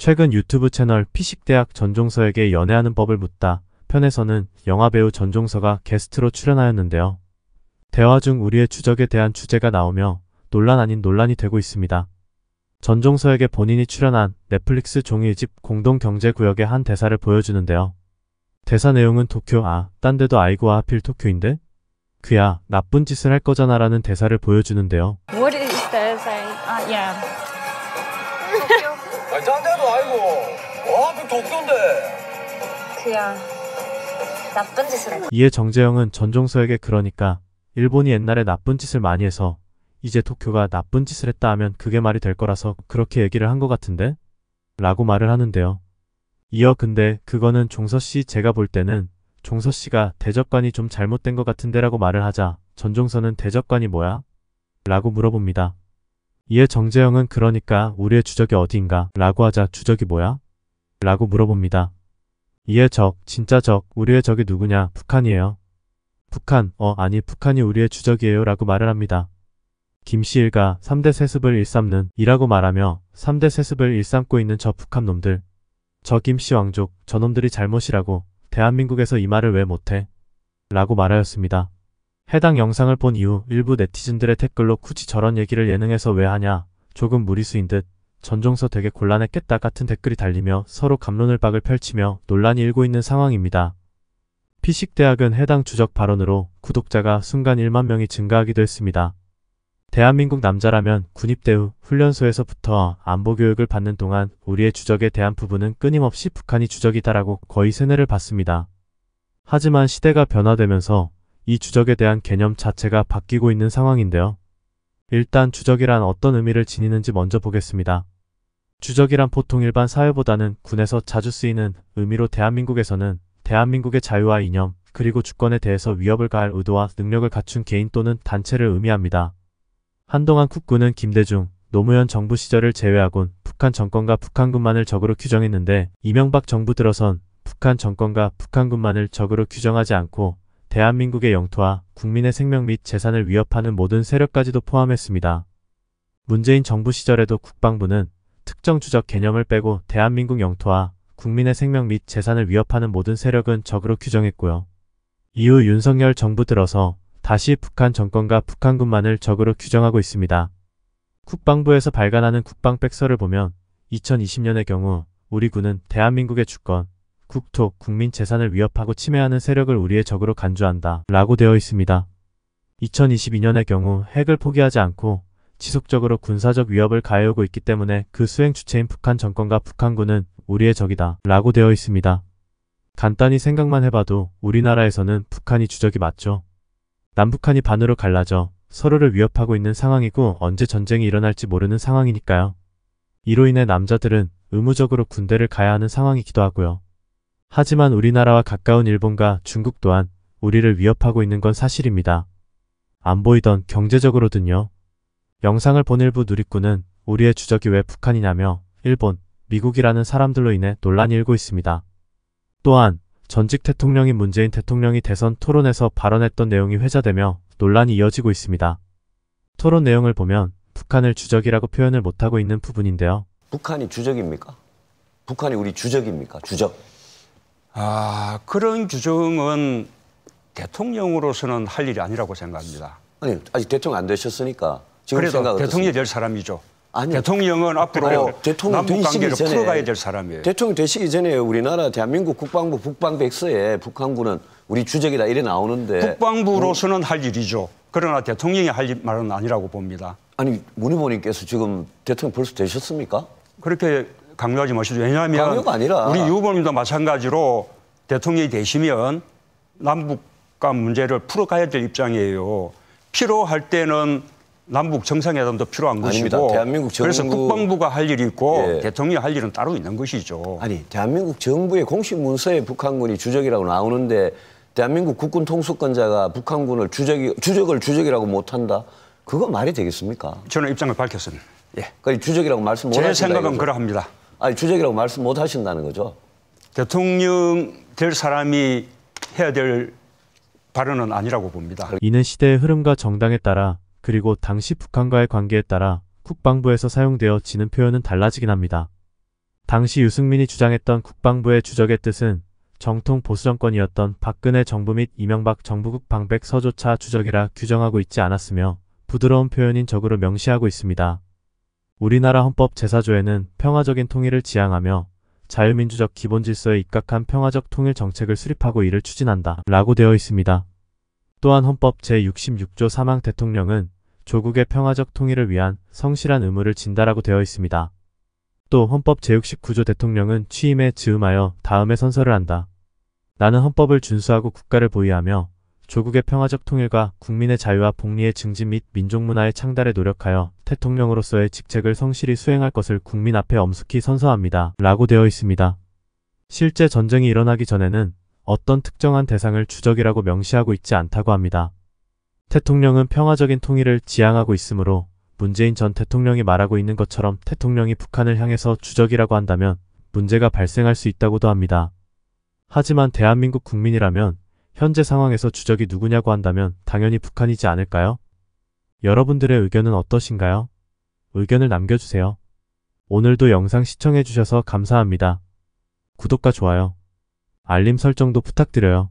최근 유튜브 채널 피식대학 전종서에게 연애하는 법을 묻다 편에서는 영화배우 전종서가 게스트로 출연하였는데요. 대화 중 우리의 추적에 대한 주제가 나오며 논란 아닌 논란이 되고 있습니다. 전종서에게 본인이 출연한 넷플릭스 종이집 공동경제구역의 한 대사를 보여주는데요. 대사 내용은 도쿄 아, 딴 데도 아이고 아, 하필 도쿄인데? 그야, 나쁜 짓을 할 거잖아 라는 대사를 보여주는데요. What is this? uh, 아, yeah. 독수인데. 그야 나쁜 짓을 이에 정재영은 전종서에게 그러니까 일본이 옛날에 나쁜 짓을 많이 해서 이제 도쿄가 나쁜 짓을 했다 하면 그게 말이 될 거라서 그렇게 얘기를 한 것 같은데? 라고 말을 하는데요. 이어 근데 그거는 종서씨 제가 볼 때는 종서씨가 대접관이 좀 잘못된 것 같은데 라고 말을 하자 전종서는 대접관이 뭐야? 라고 물어봅니다. 이에 정재영은 그러니까 우리의 주적이 어디인가 라고 하자 주적이 뭐야? 라고 물어봅니다. 이에 적, 진짜 적, 우리의 적이 누구냐? 북한이에요. 북한, 어, 아니 북한이 우리의 주적이에요 라고 말을 합니다. 김시일가 3대 세습을 일삼는 이라고 말하며 3대 세습을 일삼고 있는 저 북한 놈들. 저 김씨 왕족, 저놈들이 잘못이라고 대한민국에서 이 말을 왜 못해? 라고 말하였습니다. 해당 영상을 본 이후 일부 네티즌들의 댓글로 굳이 저런 얘기를 예능에서 왜 하냐? 조금 무리수인 듯 전종서 되게 곤란했겠다 같은 댓글이 달리며 서로 감론을 박을 펼치며 논란이 일고 있는 상황입니다. 피식대학은 해당 주적 발언으로 구독자가 순간 1만 명이 증가하기도 했습니다. 대한민국 남자라면 군입대후 훈련소에서부터 안보교육을 받는 동안 우리의 주적에 대한 부분은 끊임없이 북한이 주적이다라고 거의 세뇌를 받습니다. 하지만 시대가 변화되면서 이 주적에 대한 개념 자체가 바뀌고 있는 상황인데요. 일단 주적이란 어떤 의미를 지니는지 먼저 보겠습니다. 주적이란 보통 일반 사회보다는 군에서 자주 쓰이는 의미로 대한민국에서는 대한민국의 자유와 이념, 그리고 주권에 대해서 위협을 가할 의도와 능력을 갖춘 개인 또는 단체를 의미합니다. 한동안 국군은 김대중, 노무현 정부 시절을 제외하곤 북한 정권과 북한군만을 적으로 규정했는데 이명박 정부 들어선 북한 정권과 북한군만을 적으로 규정하지 않고 대한민국의 영토와 국민의 생명 및 재산을 위협하는 모든 세력까지도 포함했습니다. 문재인 정부 시절에도 국방부는 특정 주적 개념을 빼고 대한민국 영토와 국민의 생명 및 재산을 위협하는 모든 세력은 적으로 규정했고요. 이후 윤석열 정부 들어서 다시 북한 정권과 북한군만을 적으로 규정하고 있습니다. 국방부에서 발간하는 국방백서를 보면 2020년의 경우 우리 군은 대한민국의 주권, 국토, 국민 재산을 위협하고 침해하는 세력을 우리의 적으로 간주한다 라고 되어 있습니다. 2022년의 경우 핵을 포기하지 않고 지속적으로 군사적 위협을 가해오고 있기 때문에 그 수행 주체인 북한 정권과 북한군은 우리의 적이다 라고 되어 있습니다. 간단히 생각만 해봐도 우리나라에서는 북한이 주적이 맞죠. 남북한이 반으로 갈라져 서로를 위협하고 있는 상황이고 언제 전쟁이 일어날지 모르는 상황이니까요. 이로 인해 남자들은 의무적으로 군대를 가야 하는 상황이기도 하고요. 하지만 우리나라와 가까운 일본과 중국 또한 우리를 위협하고 있는 건 사실입니다. 안 보이던 경제적으로든요. 영상을 본 일부 누리꾼은 우리의 주적이 왜 북한이냐며 일본, 미국이라는 사람들로 인해 논란이 일고 있습니다. 또한 전직 대통령인 문재인 대통령이 대선 토론에서 발언했던 내용이 회자되며 논란이 이어지고 있습니다. 토론 내용을 보면 북한을 주적이라고 표현을 못하고 있는 부분인데요. 북한이 주적입니까? 북한이 우리 주적입니까? 주적. 아, 그런 주정은 대통령으로서는 할 일이 아니라고 생각합니다. 아니, 아직 대통령 안 되셨으니까 그래도 대통령이 될 사람이죠. 아니, 대통령은 아, 앞으로 대통령 남북 관계를 전에, 풀어가야 될 사람이에요. 대통령 되시기 전에 우리나라 대한민국 국방부 북방백서에 북한군은 우리 주적이다 이래 나오는데 국방부로서는 음, 할 일이죠. 그러나 대통령이 할 말은 아니라고 봅니다. 아니 문희보님께서 지금 대통령 벌써 되셨습니까? 그렇게 강요하지 마시죠. 왜냐하면 우리 유보님도 마찬가지로 대통령이 되시면 남북 간 문제를 풀어가야 될 입장이에요. 필요할 때는 남북 정상회담도 필요한 아닙니다. 것이고 대한민국 정부... 그래서 국방부가 할 일이 있고 예. 대통령이 할 일은 따로 있는 것이죠. 아니 대한민국 정부의 공식 문서에 북한군이 주적이라고 나오는데 대한민국 국군 통수권자가 북한군을 주적이, 주적을 주적이라고 못한다? 그거 말이 되겠습니까? 저는 입장을 밝혔습니다. 예. 그러니까 주적이라고 말씀 못하신다. 제 생각은 이거죠? 그러합니다. 아니 주적이라고 말씀 못하신다는 거죠. 대통령 될 사람이 해야 될 발언은 아니라고 봅니다. 이는 시대의 흐름과 정당에 따라 그리고 당시 북한과의 관계에 따라 국방부에서 사용되어 지는 표현은 달라지긴 합니다. 당시 유승민이 주장했던 국방부의 주적의 뜻은 정통 보수정권이었던 박근혜 정부 및 이명박 정부국 방백서조차 주적이라 규정하고 있지 않았으며 부드러운 표현인 적으로 명시하고 있습니다. 우리나라 헌법 제사조에는 평화적인 통일을 지향하며 자유민주적 기본질서에 입각한 평화적 통일 정책을 수립하고 이를 추진한다 라고 되어 있습니다. 또한 헌법 제66조 사망 대통령은 조국의 평화적 통일을 위한 성실한 의무를 진다라고 되어 있습니다. 또 헌법 제69조 대통령은 취임에 즈음하여 다음의 선서를 한다. 나는 헌법을 준수하고 국가를 보위하며 조국의 평화적 통일과 국민의 자유와 복리의 증진 및 민족문화의 창달에 노력하여 대통령으로서의 직책을 성실히 수행할 것을 국민 앞에 엄숙히 선서합니다. 라고 되어 있습니다. 실제 전쟁이 일어나기 전에는 어떤 특정한 대상을 주적이라고 명시하고 있지 않다고 합니다. 대통령은 평화적인 통일을 지향하고 있으므로 문재인 전 대통령이 말하고 있는 것처럼 대통령이 북한을 향해서 주적이라고 한다면 문제가 발생할 수 있다고도 합니다. 하지만 대한민국 국민이라면 현재 상황에서 주적이 누구냐고 한다면 당연히 북한이지 않을까요? 여러분들의 의견은 어떠신가요? 의견을 남겨주세요. 오늘도 영상 시청해주셔서 감사합니다. 구독과 좋아요. 알림 설정도 부탁드려요.